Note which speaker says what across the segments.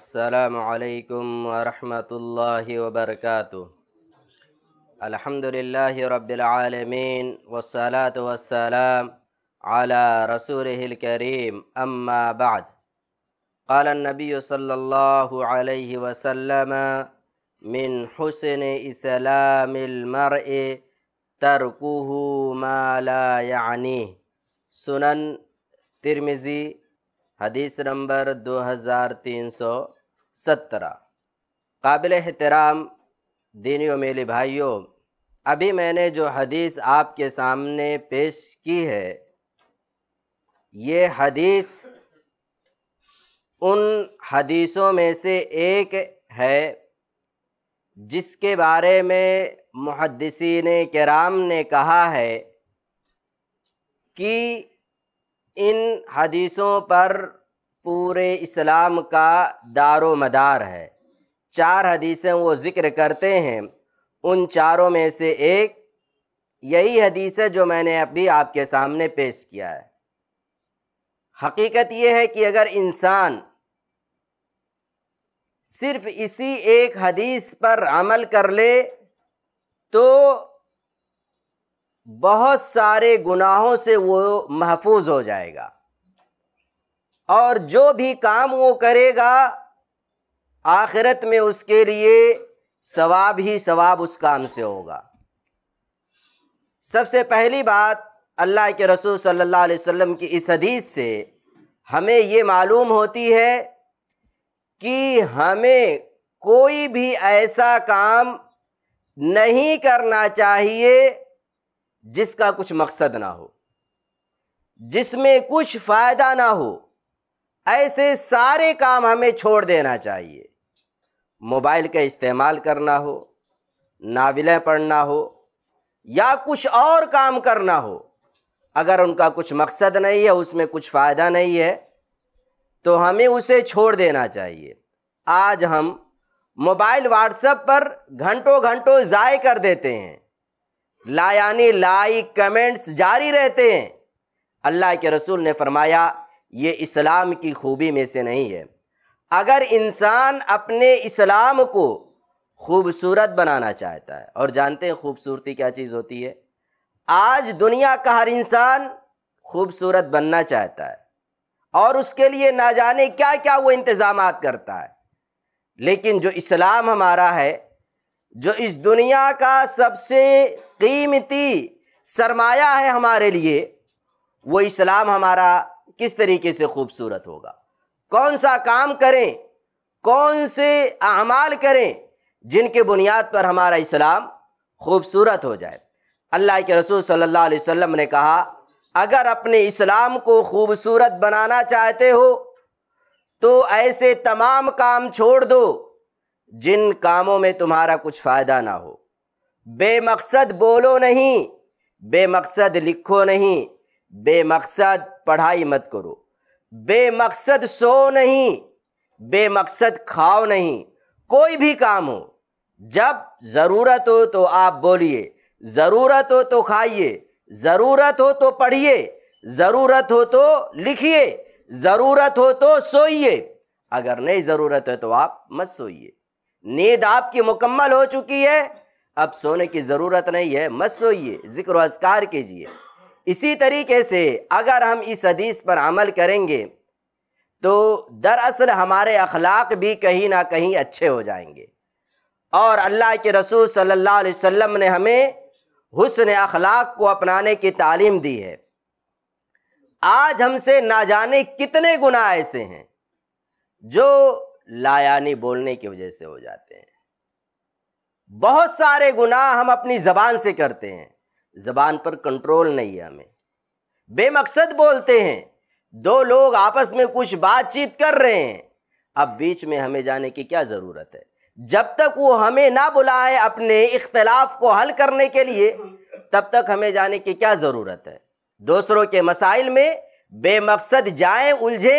Speaker 1: السلام عليكم ورحمة الله وبركاته الحمد لله رب العالمين والصلاة والسلام على رسوله الكريم أما بعد قال النبي صلى الله عليه وسلم من حسن إسلام المرء تركه ما لا يعنيه سنن ترمزي हदीस नंबर 2317 काबिल एहतराम दीनियों मेरे भाइयों अभी मैंने जो हदीस आपके सामने पेश की है ये हदीस उन हदीसों में से एक है जिसके बारे में मुहदसिन कराम ने कहा है कि इन हदीसों पर पूरे इस्लाम का दारो मदार है चार हदीसें वो ज़िक्र करते हैं उन चारों में से एक यही हदीस है जो मैंने अभी आपके सामने पेश किया है हकीकत यह है कि अगर इंसान सिर्फ इसी एक हदीस पर अमल कर ले तो बहुत सारे गुनाहों से वो महफूज हो जाएगा और जो भी काम वो करेगा आखिरत में उसके लिए सवाब ही सवाब उस काम से होगा सबसे पहली बात अल्लाह के रसूल सल्लल्लाहु अलैहि वसल्लम की इस हदीस से हमें ये मालूम होती है कि हमें कोई भी ऐसा काम नहीं करना चाहिए जिसका कुछ मकसद ना हो जिसमें कुछ फ़ायदा ना हो ऐसे सारे काम हमें छोड़ देना चाहिए मोबाइल का इस्तेमाल करना हो नाविलें पढ़ना हो या कुछ और काम करना हो अगर उनका कुछ मकसद नहीं है उसमें कुछ फ़ायदा नहीं है तो हमें उसे छोड़ देना चाहिए आज हम मोबाइल व्हाट्सएप पर घंटों घंटों ज़ाय कर देते हैं ला यानी लाइक कमेंट्स जारी रहते हैं अल्लाह के रसूल ने फरमाया ये इस्लाम की खूबी में से नहीं है अगर इंसान अपने इस्लाम को खूबसूरत बनाना चाहता है और जानते हैं खूबसूरती क्या चीज़ होती है आज दुनिया का हर इंसान खूबसूरत बनना चाहता है और उसके लिए ना जाने क्या क्या वो इंतज़ाम करता है लेकिन जो इस्लाम हमारा है जो इस दुनिया का सबसे कीमती सरमाया है हमारे लिए वो इस्लाम हमारा किस तरीके से खूबसूरत होगा कौन सा काम करें कौन से अमाल करें जिनके बुनियाद पर हमारा इस्लाम खूबसूरत हो जाए अल्लाह के रसूल सल्लल्लाहु अलैहि वसल्लम ने कहा अगर अपने इस्लाम को खूबसूरत बनाना चाहते हो तो ऐसे तमाम काम छोड़ दो जिन कामों में तुम्हारा कुछ फ़ायदा ना हो बेमकसद बोलो नहीं बेमकसद लिखो नहीं बेमकसद पढ़ाई मत करो बेमकसद सो नहीं बेमकसद खाओ नहीं कोई भी काम हो जब ज़रूरत हो तो आप बोलिए ज़रूरत हो तो खाइए ज़रूरत हो तो पढ़िए ज़रूरत हो तो लिखिए ज़रूरत हो तो सोइए अगर नहीं ज़रूरत है तो आप मत सोइए नींद आपकी मुकम्मल हो चुकी है अब सोने की ज़रूरत नहीं है मत सोइए ज़िक्र अजकार कीजिए इसी तरीके से अगर हम इस हदीस पर अमल करेंगे तो दरअसल हमारे अखलाक भी कहीं ना कहीं अच्छे हो जाएंगे और अल्लाह के रसूल सल्लल्लाहु अलैहि वसल्लम ने हमें हुसन अखलाक को अपनाने की तालीम दी है आज हमसे ना जाने कितने गुना ऐसे हैं जो लायानी बोलने की वजह से हो जाते हैं बहुत सारे गुनाह हम अपनी ज़बान से करते हैं ज़बान पर कंट्रोल नहीं है हमें बेमकसद बोलते हैं दो लोग आपस में कुछ बातचीत कर रहे हैं अब बीच में हमें जाने की क्या ज़रूरत है जब तक वो हमें ना बुलाए अपने इख्तलाफ को हल करने के लिए तब तक हमें जाने की क्या ज़रूरत है दूसरों के मसाइल में बेमकसद जाए उलझे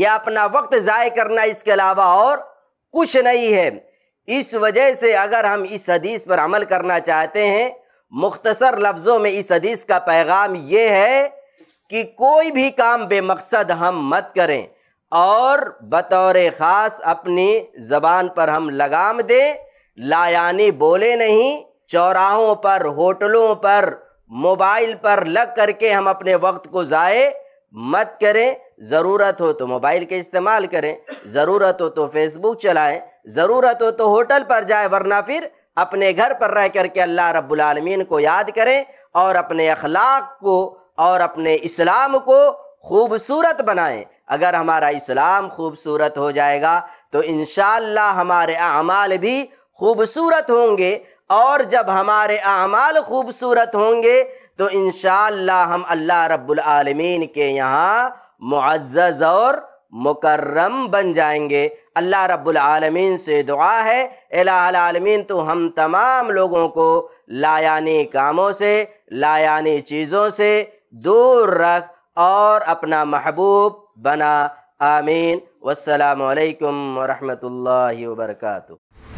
Speaker 1: या अपना वक्त ज़ाय करना इसके अलावा और कुछ नहीं है इस वजह से अगर हम इस हदीस पर अमल करना चाहते हैं मुख्तसर लफ्ज़ों में इस हदीस का पैगाम ये है कि कोई भी काम बेमकसद हम मत करें और बतौर ख़ास अपनी ज़बान पर हम लगाम दें लायानी बोले नहीं चौराहों पर होटलों पर मोबाइल पर लग करके हम अपने वक्त को ज़ाय मत करें ज़रूरत हो तो मोबाइल के इस्तेमाल करें ज़रूरत हो तो फेसबुक चलाएं ज़रूरत हो तो होटल पर जाए वरना फिर अपने घर पर रह करके अल्लाह रब्लमीन को याद करें और अपने अखलाक को और अपने इस्लाम को खूबसूरत बनाएं अगर हमारा इस्लाम खूबसूरत हो जाएगा तो इन हमारे अमाल भी खूबसूरत होंगे और जब हमारे अमाल खूबसूरत होंगे तो इन हम अल्लाह रब्लम के यहाँ मुआज़ और मुकर्रम बन जाएंगे अल्लाह रब्बुल आलमीन से दुआ है आलमीन तो हम तमाम लोगों को लायानी कामों से लायानी चीज़ों से दूर रख और अपना महबूब बना आमीन वालकम वरहमल वर्का